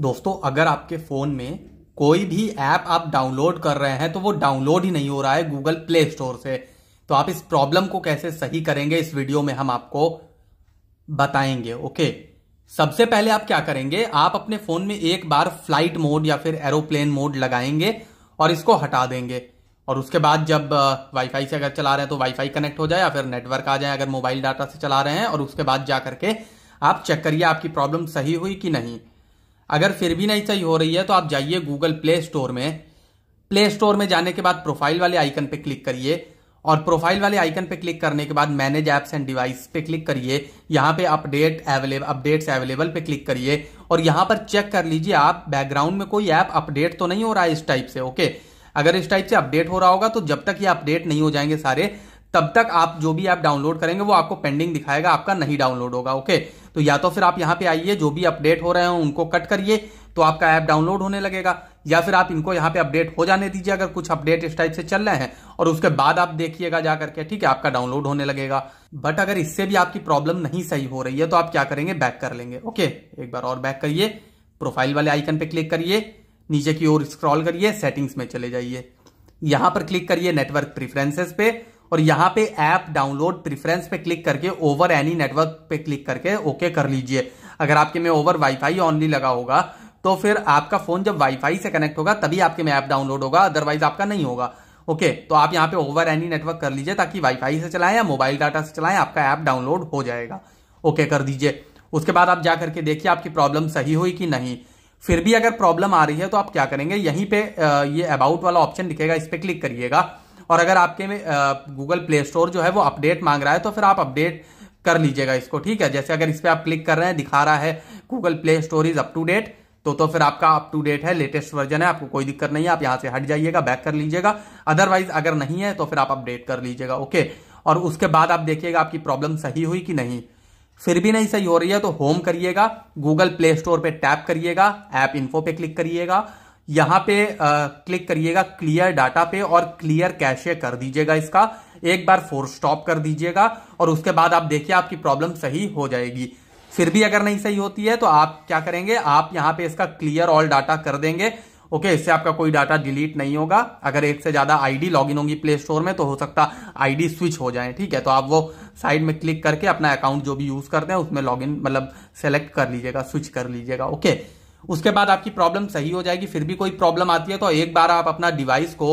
दोस्तों अगर आपके फ़ोन में कोई भी ऐप आप डाउनलोड कर रहे हैं तो वो डाउनलोड ही नहीं हो रहा है गूगल प्ले स्टोर से तो आप इस प्रॉब्लम को कैसे सही करेंगे इस वीडियो में हम आपको बताएंगे ओके सबसे पहले आप क्या करेंगे आप अपने फोन में एक बार फ्लाइट मोड या फिर एरोप्लेन मोड लगाएंगे और इसको हटा देंगे और उसके बाद जब वाईफाई से अगर चला रहे हैं तो वाईफाई कनेक्ट हो जाए या फिर नेटवर्क आ जाए अगर मोबाइल डाटा से चला रहे हैं और उसके बाद जा करके आप चेक करिए आपकी प्रॉब्लम सही हुई कि नहीं अगर फिर भी नहीं सही हो रही है तो आप जाइए गूगल प्ले स्टोर में प्ले स्टोर में जाने के बाद प्रोफाइल वाले आइकन पे क्लिक करिए और प्रोफाइल वाले आइकन पे क्लिक करने के बाद मैनेज एप्स एंड डिवाइस पे क्लिक करिए यहाँ पे अपडेट अवेलेबल अपडेट्स अवेलेबल पे क्लिक करिए और यहाँ पर चेक कर लीजिए आप बैकग्राउंड में कोई ऐप अपडेट तो नहीं हो रहा है इस टाइप से ओके अगर इस टाइप से अपडेट हो रहा होगा तो जब तक ये अपडेट नहीं हो जाएंगे सारे तब तक आप जो भी ऐप डाउनलोड करेंगे वो आपको पेंडिंग दिखाएगा आपका नहीं डाउनलोड होगा ओके तो या तो फिर आप यहां पे आइए जो भी अपडेट हो रहे हो उनको कट करिए तो आपका ऐप डाउनलोड होने लगेगा या फिर आप इनको यहां पे अपडेट हो जाने दीजिए अगर कुछ अपडेट इस टाइप से चल रहे हैं और उसके बाद आप देखिएगा जाकर के ठीक है आपका डाउनलोड होने लगेगा बट अगर इससे भी आपकी प्रॉब्लम नहीं सही हो रही है तो आप क्या करेंगे बैक कर लेंगे ओके एक बार और बैक करिए प्रोफाइल वाले आइकन पे क्लिक करिए नीचे की ओर स्क्रॉल करिए सेटिंग्स में चले जाइए यहां पर क्लिक करिए नेटवर्क प्रिफरेंसेज पे और यहां पे ऐप डाउनलोड प्रिफरेंस पे क्लिक करके ओवर एनी नेटवर्क पे क्लिक करके ओके कर लीजिए अगर आपके में ओवर वाईफाई ऑनली लगा होगा तो फिर आपका फोन जब वाईफाई से कनेक्ट होगा तभी आपके में ऐप डाउनलोड होगा अदरवाइज आपका नहीं होगा ओके तो आप यहाँ पे ओवर एनी नेटवर्क कर लीजिए ताकि वाईफाई से चलाएं या मोबाइल डाटा से चलाएं आपका ऐप डाउनलोड हो जाएगा ओके कर दीजिए उसके बाद आप जाकर के देखिए आपकी प्रॉब्लम सही हुई कि नहीं फिर भी अगर प्रॉब्लम आ रही है तो आप क्या करेंगे यहीं पे ये अबाउट वाला ऑप्शन दिखेगा इस पर क्लिक करिएगा और अगर आपके में गूगल प्ले स्टोर जो है वो अपडेट मांग रहा है तो फिर आप अपडेट कर लीजिएगा इसको ठीक है जैसे अगर इस पर आप क्लिक कर रहे हैं दिखा रहा है Google Play Store is up to date तो तो फिर आपका अप टू डेट है लेटेस्ट वर्जन है आपको कोई दिक्कत नहीं है आप यहां से हट जाइएगा बैक कर लीजिएगा अदरवाइज अगर नहीं है तो फिर आप अपडेट कर लीजिएगा ओके और उसके बाद आप देखिएगा आपकी प्रॉब्लम सही हुई कि नहीं फिर भी नहीं सही हो रही है तो होम करिएगा गूगल प्ले स्टोर पर टैप करिएगा ऐप इन्फो पे क्लिक करिएगा यहां पे आ, क्लिक करिएगा क्लियर डाटा पे और क्लियर कैशे कर दीजिएगा इसका एक बार फोर स्टॉप कर दीजिएगा और उसके बाद आप देखिए आपकी प्रॉब्लम सही हो जाएगी फिर भी अगर नहीं सही होती है तो आप क्या करेंगे आप यहां पे इसका क्लियर ऑल डाटा कर देंगे ओके okay, इससे आपका कोई डाटा डिलीट नहीं होगा अगर एक से ज्यादा आईडी लॉगिन होगी प्ले स्टोर में तो हो सकता आईडी स्विच हो जाए ठीक है तो आप वो साइड में क्लिक करके अपना अकाउंट जो भी यूज करते हैं उसमें लॉगिन मतलब सेलेक्ट कर लीजिएगा स्विच कर लीजिएगा ओके okay? उसके बाद आपकी प्रॉब्लम सही हो जाएगी फिर भी कोई प्रॉब्लम आती है तो एक बार आप अपना डिवाइस को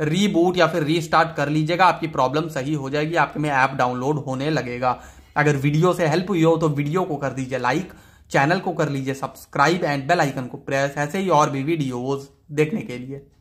रीबूट या फिर रीस्टार्ट कर लीजिएगा आपकी प्रॉब्लम सही हो जाएगी आपके में ऐप डाउनलोड होने लगेगा अगर वीडियो से हेल्प हुई हो तो वीडियो को कर दीजिए लाइक चैनल को कर लीजिए सब्सक्राइब एंड बेल आइकन को प्रेस ऐसे ही और भी वीडियोज देखने के लिए